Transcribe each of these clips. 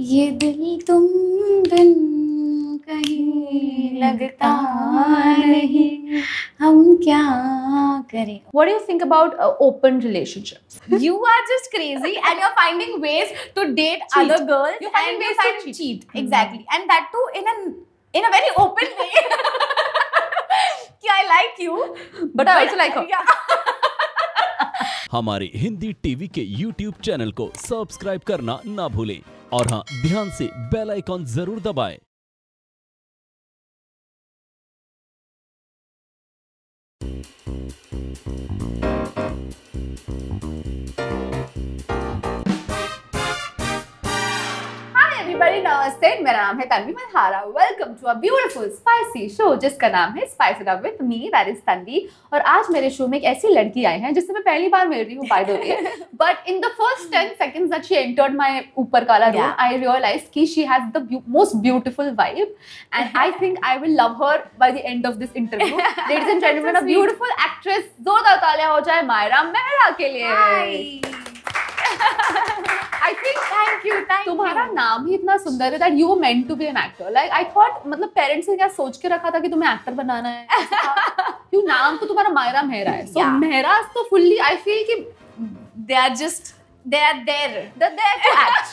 ये दिल तुम बिन कहीं लगता नहीं हम क्या करें what you think about open relationship you are just crazy and you are finding ways to date other girl cheat exactly and that too in in a very open way कि I like you but I also like हमारे Hindi TV के YouTube channel को subscribe करना ना भूलें और हाँ ध्यान से बेल आइकॉन जरूर दबाएं। Thank you. everybody, namaste. मेरा नाम है Tanvi मल्हारा. Welcome to a beautiful spicy show जिसका नाम है Spice It Up with me, that is Tanvi. और आज मेरे शो में एक ऐसी लड़की आई है जिससे मैं पहली बार मिल रही हूँ by the way. But in the first 10 seconds that she entered my ऊपर काला room, yeah. I realized कि she has the be most beautiful vibe, and I think I will love her by the end of this interview. Ladies and gentlemen, so a beautiful actress जोरदार तालियां हो जाए मायरा मेहरा के लिए. Hi. I think thank you thank तुम्हारा नाम ही इतना सुंदर है that you were meant to be an actor like I thought मतलब पेरेंट्स ने क्या सोच के रखा था कि तुम्हें एक्टर बनाना है क्यों नाम तो तुम्हारा मायरा मेहरा है सो मेहरा तो फुल्ली आई फील कि they are just they are there. They're there to act.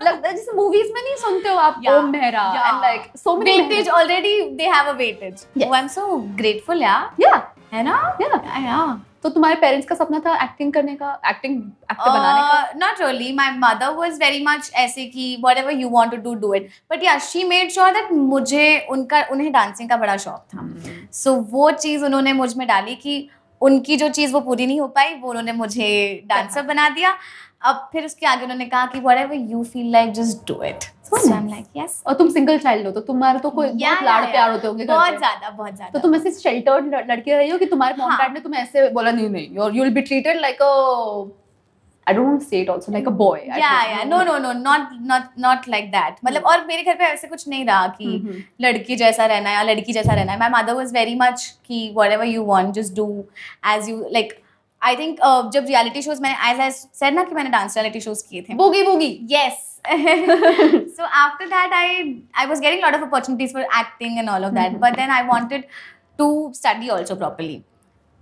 like जैसे movies में नहीं सुनते हो आप ओम oh, Mehra yeah. and like so many weightage already they have a weightage. Yes. Oh, I'm so grateful है ना? या Yeah. तो तुम्हारे पेरेंट्स का सपना था एक्टिंग करने का एक्टिंग एक्टर uh, बनाने का not really my mother was very much ऐसे कि whatever you want to do do it but yeah she made sure that मुझे उनका उन्हें डांसिंग का बड़ा शौक था सो hmm. so, वो चीज़ उन्होंने मुझ में डाली कि उनकी जो चीज़ वो पूरी नहीं हो पाई वो उन्होंने मुझे डांसर हाँ। बना दिया अब फिर उसके आगे उन्होंने कहा कि whatever you feel like just do it और तुम सिंगल चाइल्ड हो तो तुम्हारे तो कोई yeah, बहुत लाड़ प्यार होते होंगे बहुत ज्यादा बहुत तो ज्यादा तो तुम ऐसे शेल्टर्ड लड़के रही हो कि तुम्हारे मॉम डैड हाँ. ने तुम्हें ऐसे बोला नहीं नहीं और you will be treated like a I don't want to say it also like a boy. Yeah, yeah. No, no, no. Not, not, not like that. मतलब और मेरे घर पे ऐसे कुछ नहीं रहा कि हम्म, हम्म. लड़की जैसा रहना है या लड़की जैसा रहना है. My mother was very much कि whatever you want, just do as you like I think uh, जब रियलिटी शोज मैंने आई सेड ना कि मैंने डांस रियलिटी शोज किए थे बोगी बोगी yes so after that I I was getting lot of opportunities for acting and all of that but then I wanted to study also properly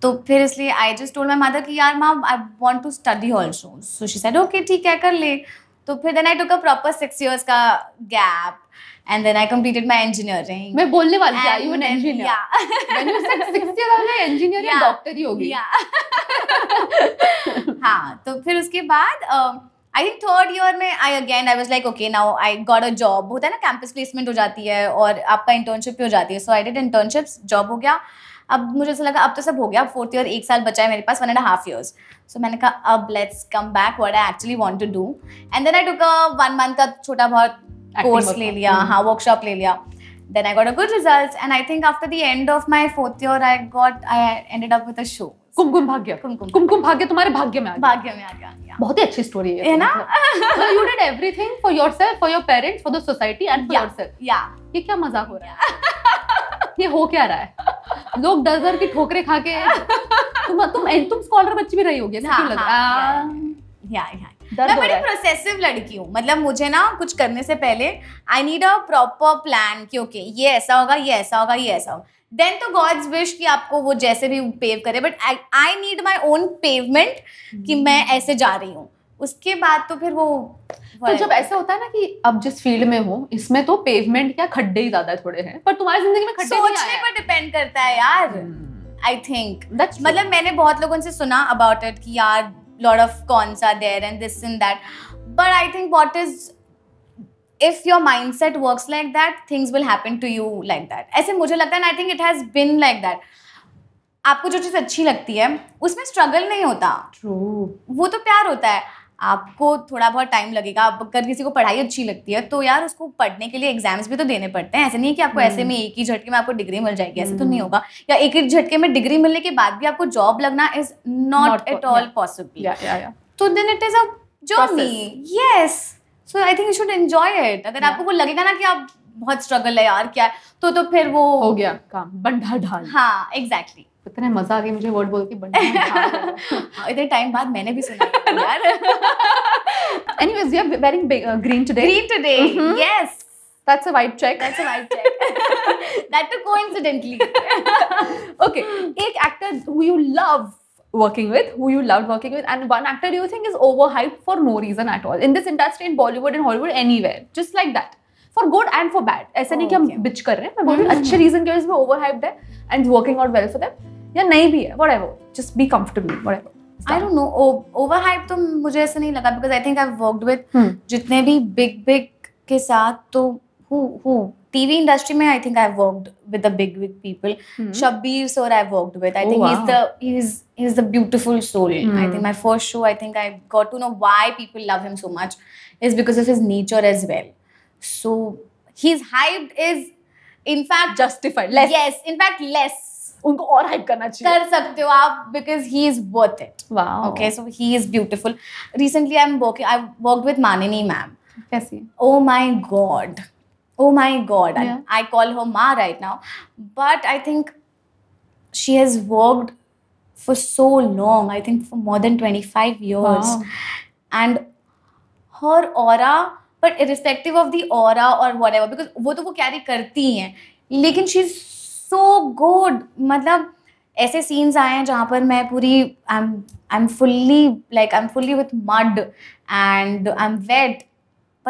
तो फिर इसलिए I just told my mother कि यार mom I want to study also so she said okay ठीक है कर ले तो फिर then I took a proper six years का gap and then I completed my engineering. मैं बोलने वाली थी you an engineer. Yeah. When you said six years old, engineer या doctor ही होगी. Yeah. हाँ तो फिर उसके बाद आई थिंक थर्ड ईयर में I again I was like okay now I got a job होता है ना कैंपस प्लेसमेंट हो जाती है और आपका इंटर्नशिप भी हो जाती है so I did internships job हो गया अब मुझे ऐसा लगा अब तो सब हो गया फोर्थ ईयर एक साल बचा है मेरे पास one and half years so मैंने कहा अब let's come back what I actually want to do and then I took one month का छोटा बहुत कोर्स ले लिया हाँ वर्कशॉप ले लिया then I got a good result and I think after the end of my fourth year I got I ended up with a show Kumkum Bhagya Kumkum कुमकुम भाग्य तुम्हारे भाग्य में आ गया भाग्य में आ गया बहुत ही अच्छी स्टोरी है ना so you did everything for yourself for your parents for the society and for yourself या ये क्या मजाक हो रहा है ये हो क्या रहा है लोग डजर की ठोकरें खा के तुम तुम तुम स्कॉलर बच्ची भी रही होगी ना या या मैं बड़ी प्रोसेसिव लड़की हूँ मतलब मुझे ना कुछ करने से पहले I need a proper plan कि ओके ये ऐसा होगा ये ऐसा होगा ये ऐसा होगा देन तो गॉड्स विश कि आपको वो जैसे भी पेव करे but I need my own pavement कि मैं hmm. ऐसे जा रही हूँ उसके बाद तो फिर वो तो जब ऐसा होता है ना कि अब जिस फील्ड में हो इसमें तो पेवमेंट क्या खड्डे ही ज्यादा थोड़े हैं पर तुम्हारी जिंदगी में खड्डे सोचने पर डिपेंड करता है यार आई hmm. थिंक मतलब मैंने बहुत लोगों से सुना अबाउट इट कि यार lot of cons are there and this and that but i think what is if your mindset works like that things will happen to you like that ऐसे मुझे लगता है i think it has been like that आपको जो चीज़ अच्छी लगती है उसमें स्ट्रगल नहीं होता True. वो तो प्यार होता है आपको थोड़ा बहुत टाइम लगेगा आप अगर किसी को पढ़ाई अच्छी लगती है तो यार उसको पढ़ने के लिए एग्जाम्स भी तो देने पड़ते हैं ऐसे नहीं है कि आपको ऐसे हम्म। में एक ही झटके में आपको डिग्री मिल जाएगी ऐसे तो नहीं हम्म। होगा या एक ही झटके में डिग्री मिलने के बाद भी आपको जॉब लगना is not at all possible तो then it is a journey yes so I think you should enjoy it अगर आपको वो लगेगा ना कि आप बहुत स्ट्रगल है यार क्या तो तो फिर वो हो गया काम बंधा ढाल हाँ एग्जैक्टली इतने मजा आ गया मुझे वर्ड बोल के इतने टाइम बाद मैंने भी सुना यार anyways you are wearing green today green today yes That's a vibe check. That's a vibe check. that too coincidentally. okay, एक actor who you love working with, who you loved working with, and one actor you think is overhyped for no reason at all in this industry, in Bollywood, in Hollywood, anywhere, just like that. For good and for bad ऐसा नहीं कि हम बिच कर रहे हैं बहुत अच्छे reason के वजह ओवर हाइप्ड है and working out well for them या नहीं भी है whatever just be comfortable whatever I don't know over hype तो मुझे ऐसा नहीं लगा because I think I worked with जितने भी बिग बिग के साथ तो हु टीवी इंडस्ट्री में I think I worked with the big big people Shabbir sir I worked with I think is the he is he is the beautiful soul mm. i hmm. think my first show i think i got to know why people love him so much is because of his nature as well So his hype is in fact justified. Less. Yes, in fact less. उनको और hype करना चाहिए कर सकते हो आप because he is worth it okay so he is beautiful recently I am working I work with Manini ma'am कैसी oh my God oh my God I call her मा right now but I think she has worked for so long i think for more than 25 years wow. and her aura but irrespective of the और और what ever because वो तो वो carry करती हैं लेकिन she is so good मतलब ऐसे सीन्स आए हैं जहाँ पर मैं पूरी I am I am fully like I am fully with mud and I am wet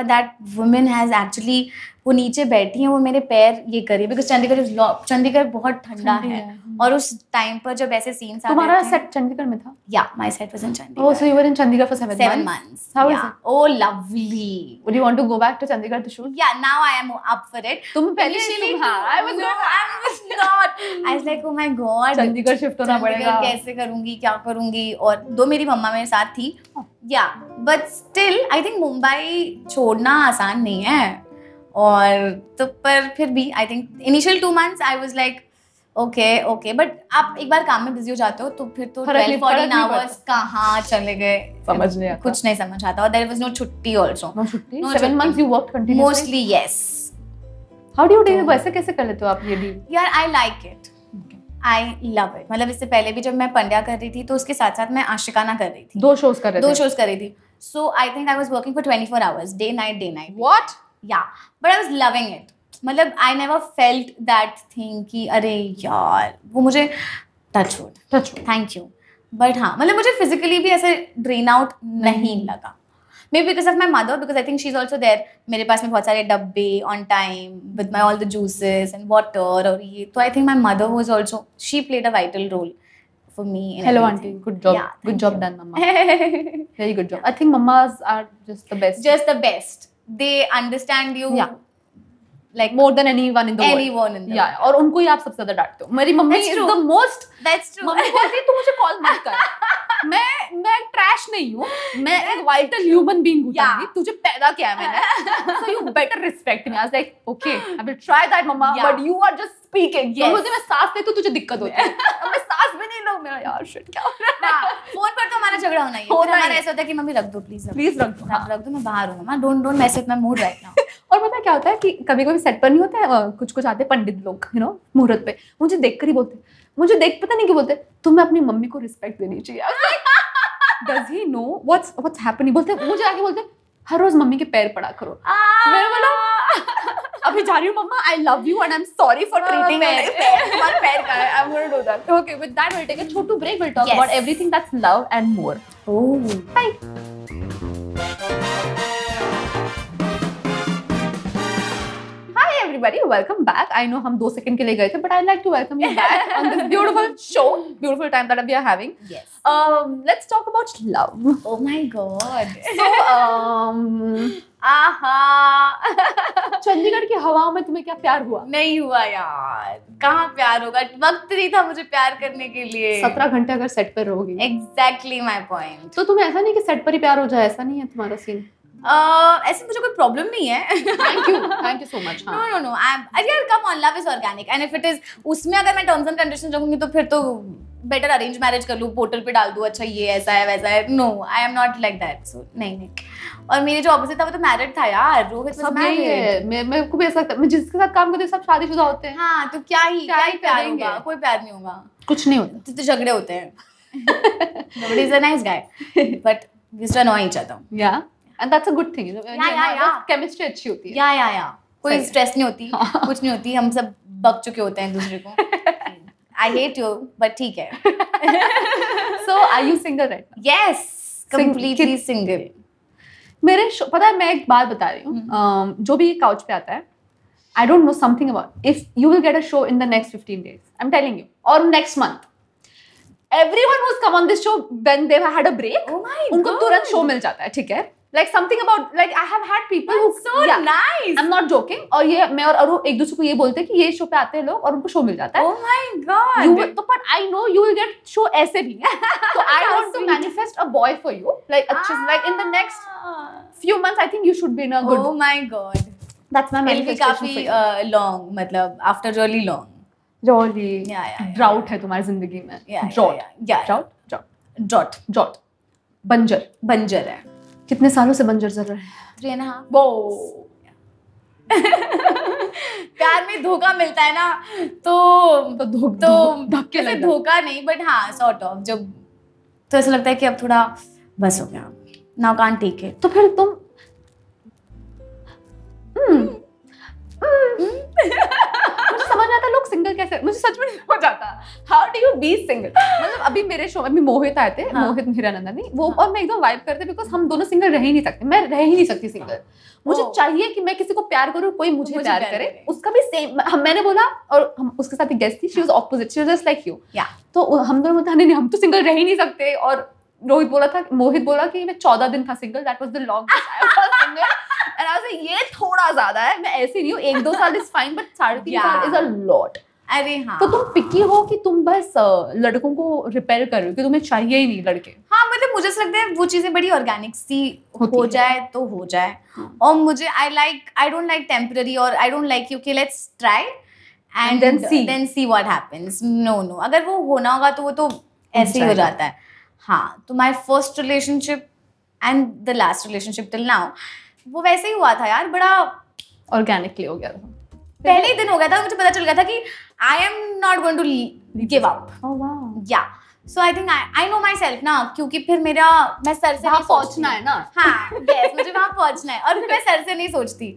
पर दैट वुमेन हैज़ एक्चुअली वो नीचे बैठी हैं वो मेरे पैर ये करी बिकॉज चंडीगढ़ चंडीगढ़ बहुत ठंडा है और उस टाइम पर जब ऐसे सीन तुम्हारा सेट चंडीगढ़ में था या my set was in Chandigarh oh so you were in Chandigarh for 7 months how is it oh lovely would you want to go back to Chandigarh to shoot या now I am up for it तुम पहले हां I was not I was not I was like my God Chandigarh shift होना पड़ेगा कैसे करूंगी क्या करूंगी और दो मेरी मम्मा मेरे साथ थी या हाँ। But still I think Mumbai छोड़ना आसान नहीं है और तो पर फिर भी I think initial two months I was like okay okay but आप एक बार काम में बिजी हो जाते हो तो फिर तो आवर्स कहाँ चले गए समझ नहीं आता कुछ नहीं समझ आता और देर वॉज नो छुट्टी also you work mostly yes how do do ऐसे कैसे कर लेते हो आप ये भी यार I like it I love it मतलब इससे पहले भी जब मैं पंड्या कर रही थी तो उसके साथ साथ मैं आशिकाना कर रही थी दो शोज कर रही दो शोज कर रही थी so I think I was working for twenty four hours day night day night what yeah but I was loving it मतलब I never felt that thing कि अरे यार वो मुझे touch wood touch wood thank you but हाँ मतलब मुझे physically भी ऐसे ड्रेन आउट नहीं mm-hmm. लगा मे because of my mother because I think she is also there मेरे पास में बहुत सारे डब्बे on time with my all the juices and water और ये तो I think my mother was also she played a vital role for me. And Hello, everything. auntie. Good job. Yeah, good job you. done, mama. Very good job. Yeah. I think mamas are just the best. Just the best. They understand you. Yeah. like more than anyone in the anyone world. Anyone in the yeah, world. और उनको ही आप सबसे ज्यादा डांटते हो मेरी mummy is the most that's true mummy बोलती है तू मुझे कॉल मत कर मैं मैं ट्रैश नहीं हूँ मैं एक वाइटल ह्यूमन बीइंग हूँ yeah. तुझे पैदा किया है मैंने you better respect me. I was like, okay, I will try that, mama. Yeah. But you are just speaking yes. तो बोलते मैं सांस लेती तो तुझे दिक्कत होती है मैं सांस भी नहीं लूं मेरा यार शिट क्या हो रहा है फोन हाँ, पर तो हमारा झगड़ा होना ही होना तो हमारा ऐसा होता है कि मम्मी रख दो प्लीज प्लीज रख दो हाँ, हाँ। रख दो मैं बाहर हूं मम्मा डोंट डोंट मैसेज मैं मूड राइट नाउ और पता क्या होता है कि कभी कभी सेट पर नहीं होता है कुछ कुछ आते पंडित लोग यू नो मुहूर्त पे मुझे देख कर ही बोलते मुझे देख पता नहीं क्या बोलते तुम्हें अपनी मम्मी को रिस्पेक्ट देनी चाहिए does he know what's what's happening बोलते मुझे आके बोलते हर रोज मम्मी के पैर पड़ा करो मैंने बोला अभी जा रही हूँ mama I love you and I am sorry for treating one पैर का I am gonna do that okay with that will take a छोटू break will talk about everything that's love and more oh bye everybody, welcome back. I know हम दो second के लिए गए थे but I'd like to welcome you back on this beautiful show, beautiful time that we are having. Yes. Um, let's talk about love. Oh my god. So um, Chandigarh की हवाओं में तुम्हें क्या प्यार हुआ नहीं हुआ यार कहाँ प्यार होगा वक्त नहीं था मुझे प्यार करने के लिए सत्रह घंटे अगर सेट पर रहोगी एग्जैक्टली माई पॉइंट तो तुम्हें ऐसा नहीं कि सेट पर ही प्यार हो जाए ऐसा नहीं है तुम्हारा सीन Uh, ऐसे मुझे कोई प्रॉब्लम नहीं है thank you thank you so much no no no I am come on love is organic and if it is उसमें अगर मैं टर्म्स एंड कंडीशन जाऊंगी तो फिर तो बेटर अरेंज मैरिज कर लूँ पोर्टल पे डाल दूँ अच्छा ये ऐसा है वैसा है no I am not like that so नहीं नहीं और मेरे जो ऑपोजिट था वो तो मैरिड था यार रोहित सब है मैं मैं को भी ऐसा लगता मैं जिसके साथ काम करती हूँ सब शादीशुदा होते हैं हाँ तो क्या ही क्या, ही प्यार होगा कोई प्यार नहीं होगा कुछ नहीं होता तो, तो झगड़े होते हैं nobody is a nice guy but is annoying चाहता हूँ या and that's a good thing yeah yeah या केमिस्ट्री अच्छी होती है या या या कोई स्ट्रेस नहीं होती हाँ। कुछ नहीं होती हम सब बक चुके होते हैं दूसरे को आई हेट यू बट ठीक है so are you single right yes completely single मेरे पता है मैं एक बात बता रही हूँ mm-hmm. uh, जो भी काउच पे आता है I don't know something about if you will get a show in the next fifteen days I am telling you और next month everyone come on this show when Dev had a break उनको तुरंत show मिल जाता है ठीक है like something about like I have had people who, so yeah, nice. I'm not joking. और ये मैं और अरु एक दूसरे को ये बोलते हैं कि ये शो पे आते हैं लोग और उनको शो मिल जाता है Oh my god. You will, तो but I know you will get show ऐसे भी तो I want to manifest a boy for you like अच्छे like in the next few months I think you should be in a good oh my God that's my manifestation काफी uh, long मतलब after really long really drought है तुम्हारी जिंदगी में drought drought drought drought बंजर बंजर है कितने सालों से बंजर जर रहे हैं प्यार में धोखा मिलता है ना तो तो धोख तो धक्के से धोखा नहीं बट हाँ सॉर्ट ऑफ जब तो ऐसा लगता है कि अब थोड़ा बस हो गया नाउ कान टेक इट तो फिर तुम हम्म। हम्म। समझ आता लोग सिंगल कैसे मुझे सच में नहीं समझ आता how do you be single मतलब अभी मेरे शो अभी मोहित आए थे हाँ. मोहित नहीं वो हाँ. और मैं एकदम वाइब करते बिकॉज हम दोनों सिंगल रह ही नहीं सकते मैं रह ही नहीं सकती सिंगल मुझे oh। चाहिए कि मैं किसी को प्यार करूं कोई मुझे, मुझे प्यार, प्यार करे।, उसका भी सेम हम मैंने बोला और हम उसके साथ एक गेस्ट थी she was opposite she was just like you तो हम दोनों बता नहीं हम तो सिंगल रह ही नहीं सकते और रोहित बोला था मोहित बोला कि मैं चौदह दिन था single that was the long से ये थोड़ा ज्यादा है मैं ऐसी नहीं हूँ एक दो साल इज फाइन बट साढ़े तीन साल इज अ लॉट अरे हाँ तो तुम पिकी हो कि तुम बस लड़कों को रिपेयर कर रहे हो कि तुम्हें चाहिए ही नहीं लड़के हाँ मतलब मुझे लगता है वो चीजें बड़ी ऑर्गेनिक सी हो जाए तो हो जाए हाँ। और मुझे I like I don't like temporary और आई डोंट लाइक यू के let's try and then see then see what happens no no अगर वो होना होगा तो वो तो ऐसे ही हो जाता है हाँ तो my first relationship and the last relationship till now वो वैसे ही हुआ था यार बड़ा ऑर्गेनिकली हो गया था पहले ही दिन हो गया था मुझे पता चल गया था कि I am not going to give up yeah so I think I know myself ना क्योंकि फिर मेरा मैं सर से वहाँ पहुंचना है ना हाँ yes, मुझे वहाँ पहुंचना है और फिर मैं सर से नहीं सोचती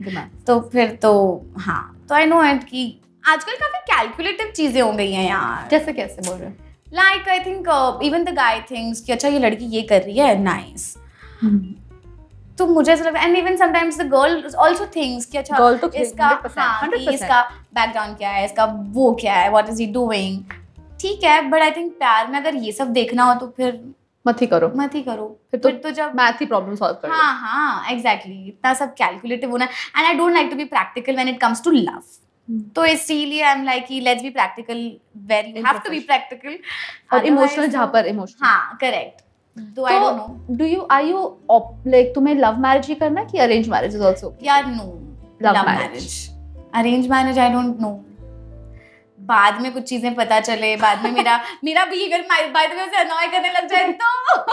तो फिर तो हाँ तो आई नो एंड कि आजकल काफी कैलकुलेटिव चीजें हो गई हैं यार जैसे कैसे बोल रहे हो like I think even the guy things कि अच्छा ये लड़की ये कर रही है नाइस nice. हम्म। तो मुझे ऐसा लगता है and even sometimes the girl also thinks कि अच्छा गर्ल तो इसका 100%, हाँ, इसका बैकग्राउंड क्या है इसका वो क्या है व्हाट इज ही डूइंग ठीक है बट आई थिंक प्यार में अगर ये सब देखना हो तो फिर मत ही करो मत ही करो फिर तो, फिर तो जब मैथ ही प्रॉब्लम सॉल्व करो हाँ हाँ एग्जैक्टली exactly. इतना सब कैलकुलेटिव होना and I don't like to be practical when it comes to love तो इसीलिए I am like he let's be practical very have to be practical और इमोशनल जहाँ पर इमोशनल हाँ correct do you are you like तुम्हें love marriage ही करना कि अरेंज मैरिज इज आल्सो यार no love marriage arrange marriage I don't know बाद में कुछ चीजें पता चले बाद में मेरा मेरा भी अगर बाय द वे से अननोय करने लग जाए तो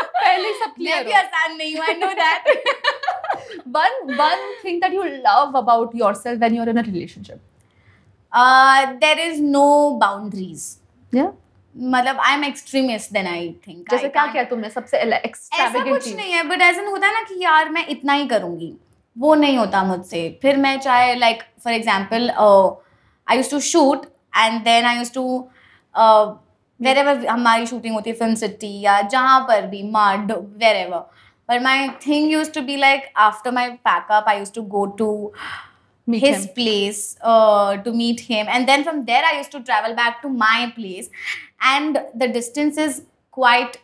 पहले सब क्लियर भी आसान नहीं हुआ no that one thing that you love about yourself when you are in a relationship uh there is no boundaries yeah मतलब I am extremist then I think जैसे क्या किया तुमने सबसे ऐसा कुछ नहीं है बट ऐसा होता है ना कि यार मैं इतना ही करूँगी वो नहीं होता मुझसे फिर मैं चाहे like for example I use to shoot and then I use to wherever हमारी शूटिंग होती है फिल्म सिटी या जहाँ पर भी मार्ड wherever but my thing use to be like after my packup I use to go to Meet his him. place uh, to meet him. And then from there, I used to travel back to my place. And the distance is quite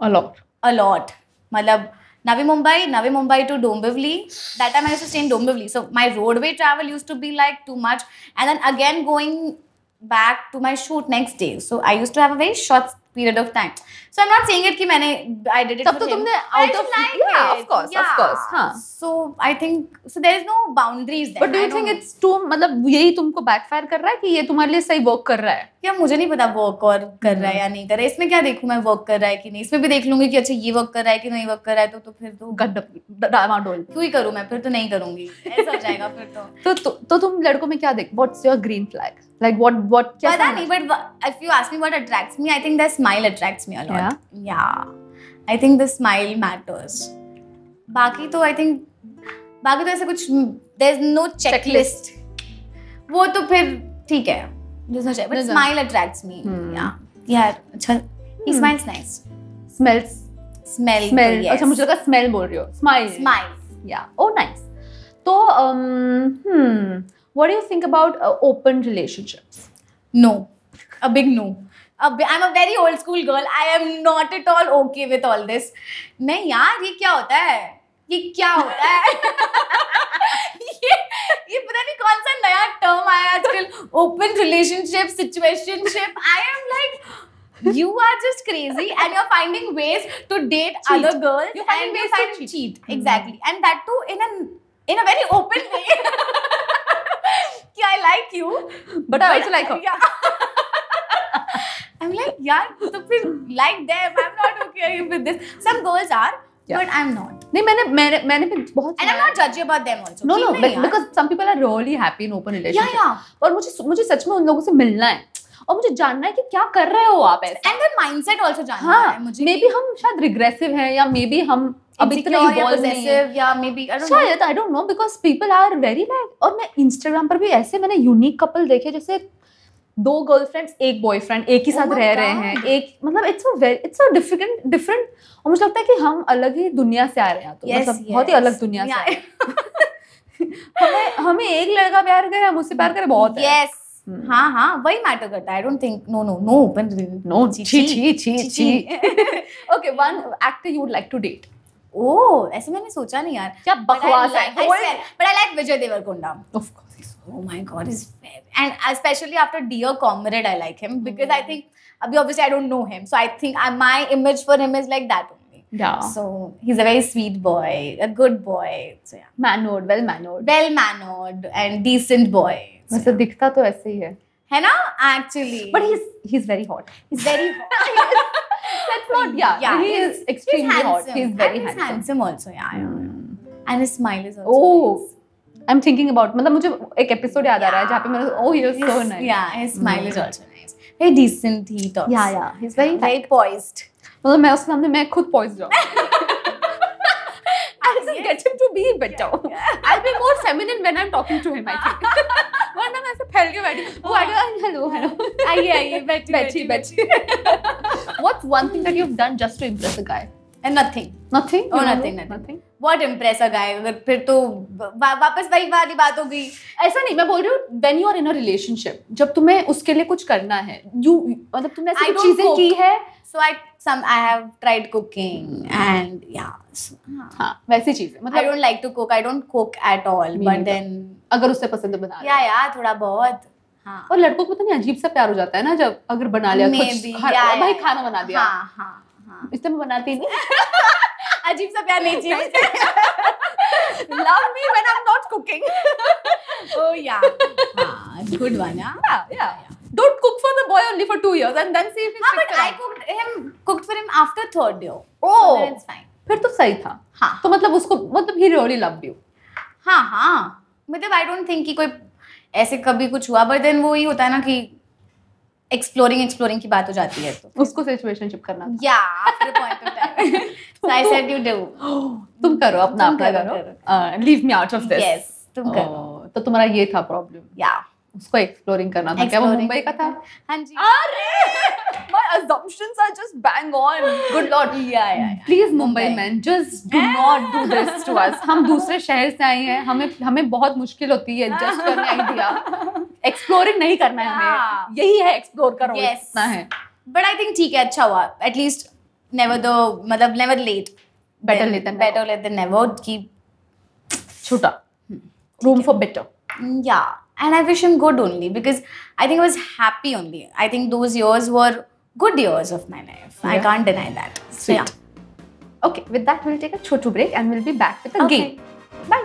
a lot. A lot. Malab, Navi Mumbai, Navi Mumbai to Dombivli. That time I used to stay in Dombivli. So my roadway travel used to be like too much. And then again going back to my shoot next day. So I used to have a very short period of time. So I'm not saying it कि मैंने I did it सब तो तुमने out of yeah, of course, yeah. of course, हाँ. So I think so there is no boundaries there. But do you I think it's मतलब यही तुमको backfire कर रहा है कि ये तुम्हारे लिए सही वर्क कर रहा है? यार मुझे नहीं पता वर्क और कर रहा है हम्म। या नहीं कर रहा है इसमें क्या देखूं मैं वर्क कर रहा है कि नहीं इसमें भी देख लूंगी कि अच्छा ये वर्क कर रहा है कि नहीं वर्क कर रहा है तो तो फिर तो गड्ढा डोल क्यों ही करूं मैं फिर तो नहीं करूंगी ऐसा हो जाएगा फिर तो तो-, तो तो तुम लड़कों में क्या देख what's your green flag like what what क्या पता नहीं but if you ask me what attracts me I think that's smile attracts me a lot yeah I think the smile matters बाकी तो आई थिंक बाकी तो ऐसा कुछ देर इज नो चेकलिस्ट वो तो फिर ठीक है स्माइल अट्रैक्ट्स मी यार अच्छा smiles nice smells smell smell अच्छा मुझे लगा स्मेल बोल रही हो स्माइल स्माइल या ओ नाइस तो hmm what do you think about open relationships no a big no I am a very old school girl I am not at all okay with all this नहीं यार ये क्या होता है ये क्या होता है ये ये पता नहीं कौन सा नया टर्म आया आजकल open relationship situationship I am like you are just crazy and you're finding ways to date cheat. other girls you find and ways find to cheat, cheat. Mm-hmm. exactly and that too in a in a very open way yeah, i like you but i also like her yeah. I'm like, यार तो फिर like them, I'm not okay with this. Some girls are, yeah. but I'm not. नहीं मैंने मैंने मैंने भी बहुत and I'm not judgy about them also. No no because some people are really happy in open relationship. Yeah yeah. और मुझे मुझे सच में उन लोगों से मिलना है. और मुझे जानना है कि क्या कर रहे हो आप ऐसे एंड माइंडसेट आल्सो जानना हाँ, है मुझे मे बी हम शायद रिग्रेसिव हैं या मे बी हम अब इतना इवॉल्व नहीं है या मे बी शायद I don't know because people are very like और मैं इंस्टाग्राम पर भी ऐसे मैंने यूनिक कपल देखे जैसे दो गर्लफ्रेंड्स एक बॉयफ्रेंड एक ही oh साथ oh रह God. रहे हैं एक मतलब it's a very it's a difficult different और मुझे लगता है कि हम अलग ही दुनिया से आ रहे हैं तो yes, मतलब yes. बहुत ही अलग दुनिया yeah. से हमें हमें एक लड़का प्यार करे हम उससे प्यार करें बहुत यस hmm. हाँ हाँ वही मैटर करता है I don't think no no no open no छी छी छी छी okay one actor you would like to date oh ऐसे मैंने सोचा नहीं यार क्या बकवास है but I like Vijay Deverakonda of course oh my god, is fair. And especially after Dear Comrade, I like him because mm. I hmm. think, obviously, I don't know him. So I think uh, my image for him is like that only. Yeah. So he's a very sweet boy, a good boy. So yeah. Mannered, well mannered. Well mannered and decent boy. So, yeah. दिखता तो ऐसे ही है. actually but he's he's very hot he's very hot that's not yeah, yeah he is extremely he's hot he's very he's handsome. handsome also yeah, yeah, yeah. Hmm. and his smile is also oh nice. I am thinking about मतलब मुझे एक episode याद आ रहा है जहाँ पे मैंने oh he so nice yeah his smile is also nice very decent he talks yeah yeah he is very very poised मतलब मैं उसके सामने मैं खुद पॉइज्ड हूं I just get him to be better I will be more feminine when I am talking to him I think वरना मैं ऐसे फैल के बैठी वो आएगा हेलो हेलो आइए आइए बैठिए बैठिए बैठिए what's one thing that you have done just to impress a guy and nothing nothing और nothing nothing what impress guy अगर फिर तो वा, वापस वही वाली बात हो गई ऐसा नहीं मैं बोल रही हूँ when you are in a relationship जब तुम्हें उसके लिए कुछ करना है यू मतलब तुमने ऐसी चीजें की है so I some I have tried cooking and yeah हाँ वैसी मतलब I don't like to cook I don't cook at all but then अगर उससे पसंद बना या या थोड़ा बहुत हाँ. और लड़कों को पता नहीं अजीब सा प्यार हो जाता है ना जब अगर बना लिया कुछ भाई खाना बना दिया हाँ, हाँ, हाँ. इस बनाती नहीं अजीब सा प्यार लीजिए love me when I am not cooking oh yeah good one या Don't cook for the boy only for two years and then see if he's हाँ, but I cooked him cooked for him after third year. Oh, so then it's fine. फिर तो सही था. हाँ. तो मतलब उसको मतलब he really loved you. हाँ हाँ. मतलब I don't think कि कोई ऐसे कभी कुछ हुआ बट देन वो ही होता है ना कि एक्सप्लोरिंग एक्सप्लोरिंग की बात हो जाती है तो उसको सिचुएशनशिप करना yeah after point of time So I said you do. तुम करो अपना अपना करो uh, तुम oh, करो तो तुम्हारा ये था उसको करना था क्या वो मुंबई का था हाँ जी अरे my assumptions are just bang on good lord yeah yeah, please mumbai men just do not do this to us हम दूसरे शहर से आए हैं हमें हमें बहुत मुश्किल होती है जस्ट करने एक्सप्लोरिंग नहीं करना है हमें यही है एक्सप्लोर करो yes. इतना है बट आई थिंक ठीक है अच्छा हुआ एटलीस्ट never the मतलब never late. Better late than better never. late than never. Keep छूटा. Hmm. Room for better. Hmm, yeah, and I wish him good only because I think I was happy only. I think those years were good years of my life. Yeah. I can't deny that. Sweet. So, yeah. Okay, with that we'll take a short break and we'll be back with a okay. game. Bye.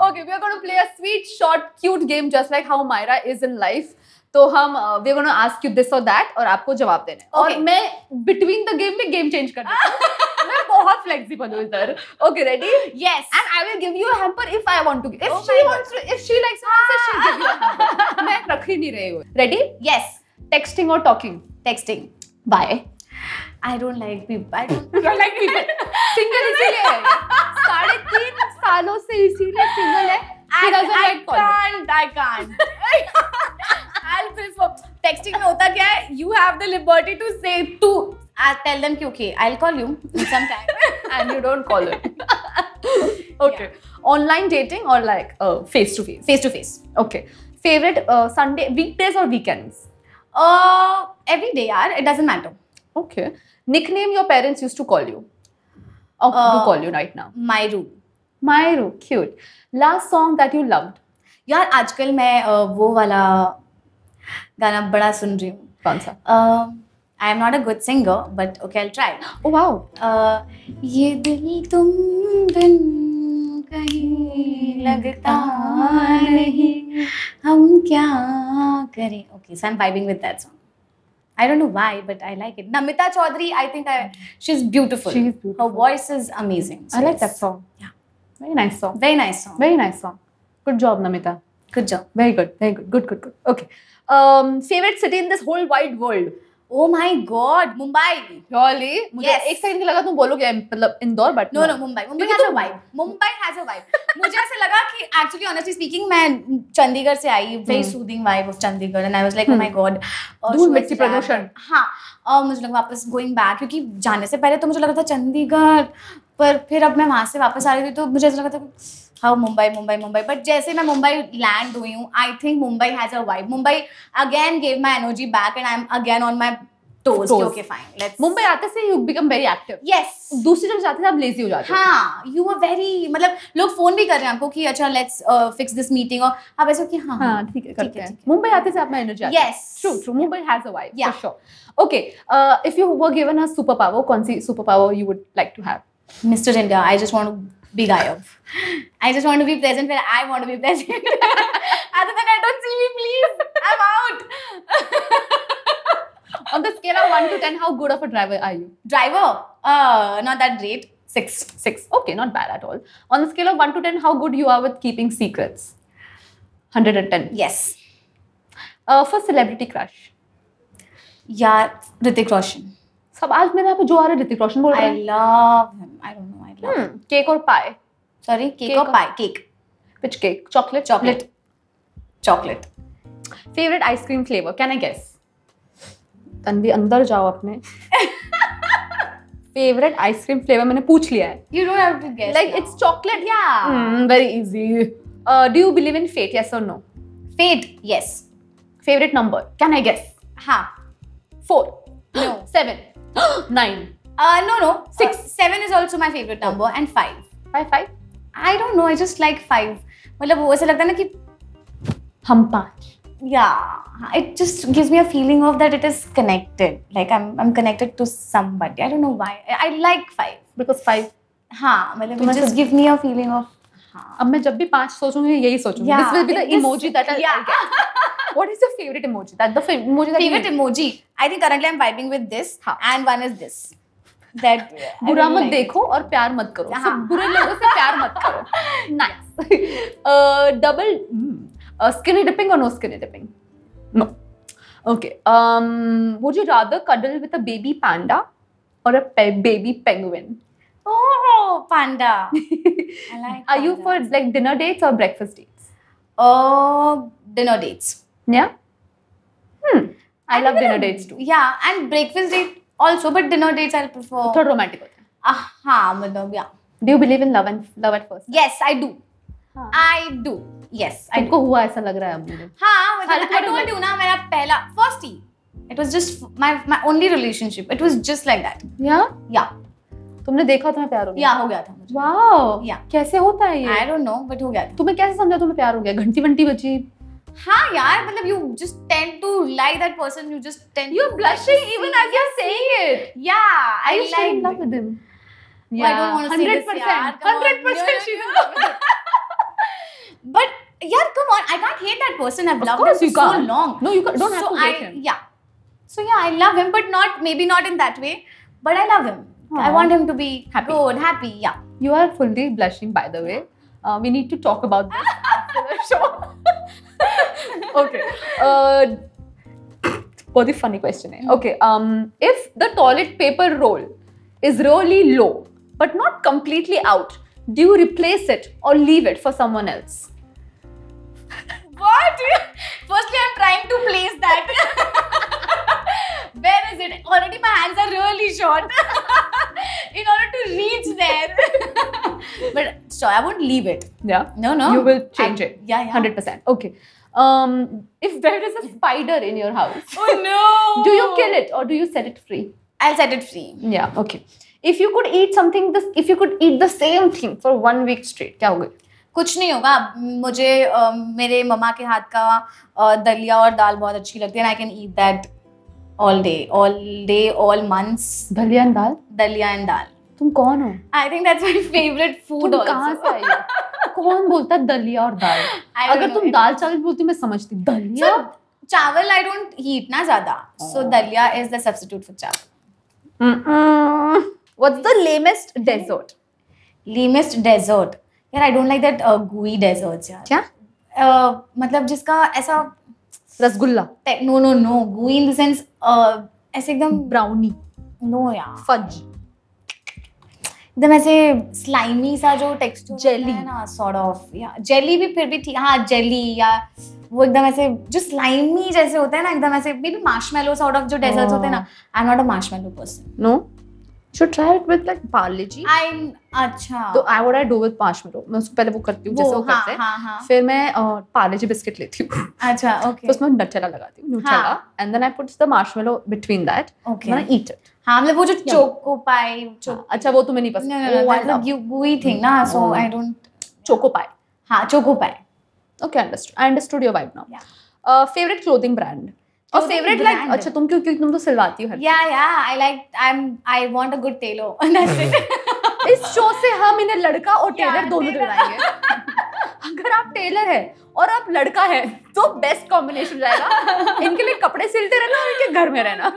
Okay, we are going to play a sweet, short, cute game just like how Myra is in life. तो हम we gonna ask you this और that और आपको जवाब देना है okay. और मैं बिटवीन द गेम में गेम चेंज कर मैं बहुत फ्लेक्सिबल हूं इधर okay ready yes and I will give you a hamper if I want to if she wants to if she likes she give you मैं रख ही नहीं रही हूं रेडी यस टेक्सटिंग और talking texting bye I don't like people I don't like people single इसीलिए साढ़े तीन सालों से इसीलिए सिंगल है I, I can't, I can't. होता क्या है you have the liberty to say to I tell them कि okay I will call you some time and you don't call it okay online dating और like face to face face to face okay favourite Sunday weekdays और weekends every day यार it doesn't matter okay nickname your parents used to call you or uh, to call you right now मायरू मायरू cute last song that you loved यार आजकल मैं uh, वो वाला गाना बड़ा सुन रही हूँ कौन सा I am not a good singer but okay I try oh wow ये दिल तुम बिन कहीं लगता नहीं हम क्या करें okay so I am vibing with that song I don't know why, but I like it. Namita Chaudhary, I think I, she's beautiful. She's beautiful. Her voice is amazing. So I like yes. that song. Yeah. Very nice song. Very nice song. Very nice song. Good job, Namita. Good job. Very good. Very good. Good, good, good. Okay. Um, favorite city in this whole wide world? Oh my God, Mumbai. Really? मुझे yes. एक second के तो लगा तुम बोलोगे मतलब Indore but no no Mumbai Mumbai has a vibe Mumbai has a vibe मुझे ऐसे लगा कि एक्चुअली ऑनेस्टली स्पीकिंग मैं चंडीगढ़ से I very soothing vibe of Chandigarh and I was like oh my god धूल मिट्टी प्रदूषण हां और मुझे लगा वापस गोइंग बैक क्योंकि जाने से पहले तो मुझे लगा था चंडीगढ़ पर फिर अब मैं वहाँ से वापस आ रही थी तो मुझे ऐसा लगा था हाउ मुंबई मुंबई मुंबई बट जैसे मैं मुंबई लैंड हुई हूँ I think Mumbai has a vibe Mumbai again gave my energy back and I am again on my Mumbai आते से you become very active yes दूसरी जगह जाते हाँ, मतलब लोग फोन भी कर रहे हैं आपको अच्छा लेट्स मीटिंग uh, और आप ऐसे हाँ, हाँ, मुंबई आते Mr. India, I just want to be of. I just want to be present where I want to be present. Other than I don't see me, please. I'm out. On the scale of 1 to 10, how good of a driver are you? Driver? Uh, not that great. 6. 6. Okay, not bad at all. On the scale of 1 to 10, how good you are with keeping secrets? 110. Yes. Uh, for celebrity crush? Yeah, Ritik Roshan. सब आज मेरे यहाँ पे जो आ रहा है ऋतिक रोशन बोल रहा है I love him I don't know I love cake और पाई सॉरी केक और pie cake which cake chocolate chocolate chocolate favourite ice cream flavour can I guess Tanvi अंदर जाओ अपने फेवरेट आइसक्रीम फ्लेवर मैंने पूछ लिया है you don't have to guess like it's chocolate yeah very easy do you believe in fate yes और no fate yes favourite number can I guess हाँ four no seven Nine. Uh, no, no. Six. Uh, seven is also my favorite number, and five. Why five? I don't know. I just like five. मतलब वो ऐसा लगता है ना कि हम पांच. Yeah, it just gives me a feeling of that it is connected. Like I'm I'm connected to somebody. I don't know why. I like five. Because five. हाँ मतलब it just give me a feeling of हाँ. अब मैं जब भी पांच सोचूंगी यही सोचूंगी. Yeah, this will be the emoji that I yeah. get. what is your favorite emoji? That the emoji that favorite emoji. I think currently I'm vibing with this, and one is this. That बुरा मत देखो और प्यार मत करो हाँ. बुरे लोगों से प्यार मत करो nice double skinny dipping or no skinny dipping? No. Okay. Um, would you rather cuddle with a baby panda or a pe baby penguin? Oh, panda. like Are panda. you for like dinner dates or breakfast dates? Oh, dinner dates. Yeah. Hmm. I, I love dinner a, dates too. Yeah, and breakfast date also, but dinner dates I'll prefer. Third romantic होता है. हाँ yeah. Do you believe in love and love at first? Yes, I do. हाँ. I do. Yes, I do. हुआ ऐसा लग रहा है अब मुझे. हाँ मतलब I told you ना मेरा पहला first he. It was just my my only relationship. It was just like that. Yeah. Yeah. तुमने देखा था प्यार हो गया या हो गया था मुझे वाओ या कैसे होता है ये आई डोंट नो बट हो गया तुम्हें कैसे समझा तुम्हें प्यार हो गया घंटी वंटी बची हाँ यार मतलब you just tend to lie that person you just tend you're blushing even as you're saying it yeah I like in love with him yeah I do 100% but yeah come on I can't hate that person I've loved him for so long no you don't have to hate him yeah so yeah I love him but not maybe not in that way but I love him I want him to be happy. good, happy, yeah. You are fully blushing, by the way. Uh, we need to talk about this after okay. Uh, बहुत ही funny question है okay if the toilet paper roll is really low but not completely out do you replace it और leave it for someone else what firstly i'm trying to place that where is it already my hands are really short in order to reach there but so I won't leave it. Yeah. No, no. You will change I, it. Yeah, yeah. 100%. Okay. Um, if there is a spider in your house. Oh no. do you kill it or do you set it free? I'll set it free. Yeah, okay. If you could eat something this if you could eat the same thing for one week straight, क्या होगा? कुछ नहीं होगा मुझे uh, मेरे मम्मा के हाथ का uh, दलिया और दाल बहुत अच्छी लगती है I can eat that all day all day all months daliya and dal daliya and dal तुम कौन हो I think that's my favourite food कहां से आई कौन बोलता है दलिया और दाल अगर तुम दाल चावल बोलती मैं समझती दलिया चावल आई डोंट हीट ना ज्यादा so oh. Daliya is the substitute for chawal what's the lamest dessert lamest dessert यार I don't like that gooey desserts यार क्या uh, मतलब जिसका ऐसा रसगुल्ला नो नो नो गुई इन द सेंस ऐसे एकदम ब्राउनी नो यार फज एकदम ऐसे स्लाइमी सा जो टेक्सचर जेली ना सॉर्ट ऑफ या जेली भी फिर भी ठीक हाँ जेली या वो एकदम ऐसे जो स्लाइमी जैसे होता है ना एकदम ऐसे maybe marshmallow sort of जो डेजर्ट्स होते हैं ना I am not a marshmallow person no should try it with like Parle ji I अच्छा तो I what I do with marshmallow मैं उसको पहले वो करती हूँ जैसे वो हाँ, करते हैं हाँ, हाँ. फिर मैं uh, पार्ले जी बिस्किट लेती हूँ अच्छा ओके okay. तो उसमें नटेला लगाती हूँ Nutella and then I put the marshmallow between that हाँ मतलब वो जो चोको पाई हाँ, अच्छा वो तुम्हें नहीं पसंद थिंग ना so I oh. Don't choco pie हाँ choco pie okay understood I understood your vibe now favourite clothing brand और फेवरेट लाइक अच्छा तुम क्यों तुम तो सिलवाती हो yeah yeah I like I am I want a good इस शो से हम इन्हें लड़का और टेलर दोनों दिलाएंगे अगर आप टेलर है और आप लड़का है तो बेस्ट कॉम्बिनेशन जाएगा इनके लिए कपड़े सिलते रहना और इनके घर में oh रहना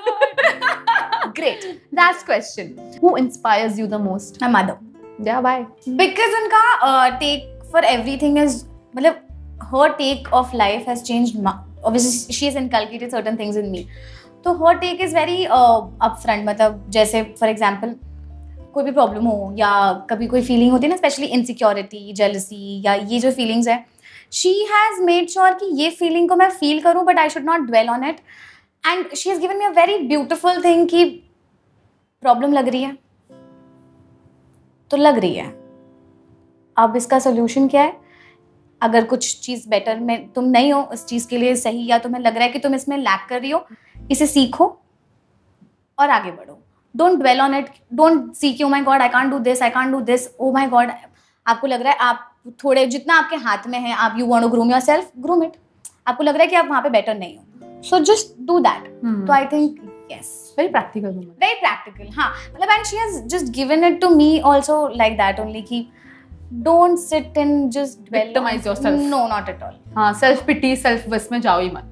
great. Last question. Who inspires you the most? My mother. Yeah, why? Because unka uh, take for everything is मतलब her take of life has changed. Obviously, she has inculcated certain things in me. तो her take is very uh, upfront. मतलब जैसे for example कोई भी problem हो या कभी कोई फीलिंग होती है ना स्पेशली इनसिक्योरिटी जेलसी या ये जो फीलिंग्स है शी हैज़ मेड श्योर कि ये फीलिंग को मैं फील करूँ but I should not dwell on it and she is given me a very beautiful thing कि प्रॉब्लम लग रही है तो लग रही है अब इसका सोल्यूशन क्या है अगर कुछ चीज़ बेटर में तुम नहीं हो उस चीज़ के लिए सही या तुम्हें लग रहा है कि तुम इसमें लैक कर रही हो इसे सीखो और आगे बढ़ो don't dwell on it don't see कि oh my god I can't do this I can't do this oh my god आपको लग रहा है आप थोड़े जितना आपके हाथ में है आप you want to groom yourself groom it आपको लग रहा है कि आप वहाँ पे बेटर नहीं हो सो जस्ट डू दैट तो I think yes very practical woman very practical huh matlab and she has just given it to me also like that only ki don't sit and just dwell victimize on, yourself no not at all हाँ self pity self बस में जाओ ही मत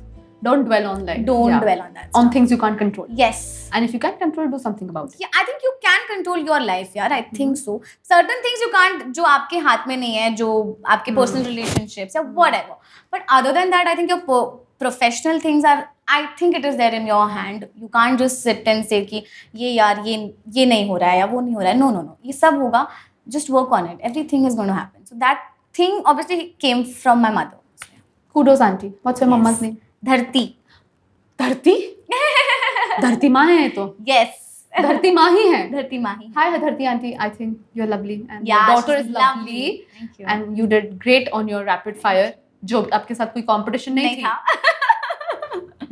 don't dwell on like don't yeah, dwell on that on things you can't control yes and if you can't control do something about it yeah I think you can control your life Yeah, I think mm-hmm. so certain things you can't जो आपके हाथ में नहीं है जो आपके personal relationships या whatever but other than that I think your professional things are I think it is there in your hand you can't just sit and say कि ये यार ये ये नहीं हो रहा है या वो नहीं हो रहा है नो नो नो ये सब होगा just work on it everything is gonna happen so that thing obviously came from my mother kudos aunty बहुत your mama name Dharti Dharti धरती माँ है तो यस धरती माँ ही है धरती माँ ही hi Dharti aunty I think you are lovely and daughter is lovely and you did great on your rapid fire जो आपके साथ कोई कंपटीशन नहीं, नहीं थी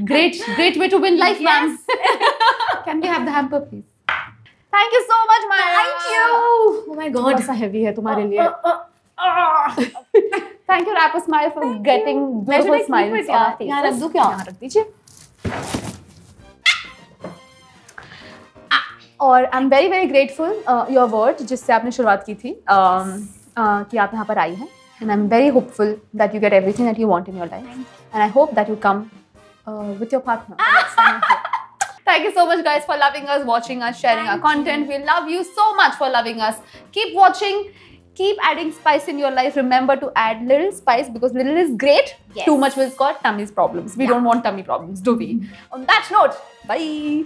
great, great way to win life, yes. ma'am. Can we have the hamper, please? Thank you so much, ma'am Thank you. Oh my God. it's so heavy hai tumhare liye Thank you, Rapper Smile, for Thank getting you. beautiful smiles on our faces. यहाँ रख दूँ क्या? यहाँ और I am very very grateful your word जिससे आपने शुरुआत की थी um, uh, कि आप यहाँ पर आई हैं and I am very hopeful that you get everything that you want in your life and I hope that you come uh, with your partner. Thank you so much, guys, for loving us, watching us, sharing Thank our content. You. We love you so much for loving us. Keep watching. Keep adding spice in your life. Remember to add little spice because little is great. Yes. Too much will cause tummy problems. We yeah. don't want tummy problems, do we? Mm-hmm. On that note, bye.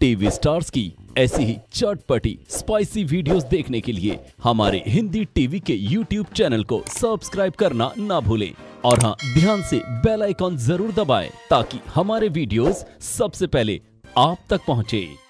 TV stars की ऐसी ही चटपटी spicy videos देखने के लिए हमारे Hindi TV के YouTube channel को subscribe करना ना भूलें और हाँ ध्यान से बेल आइकॉन जरूर दबाएं ताकि हमारे वीडियोस सबसे पहले आप तक पहुंचे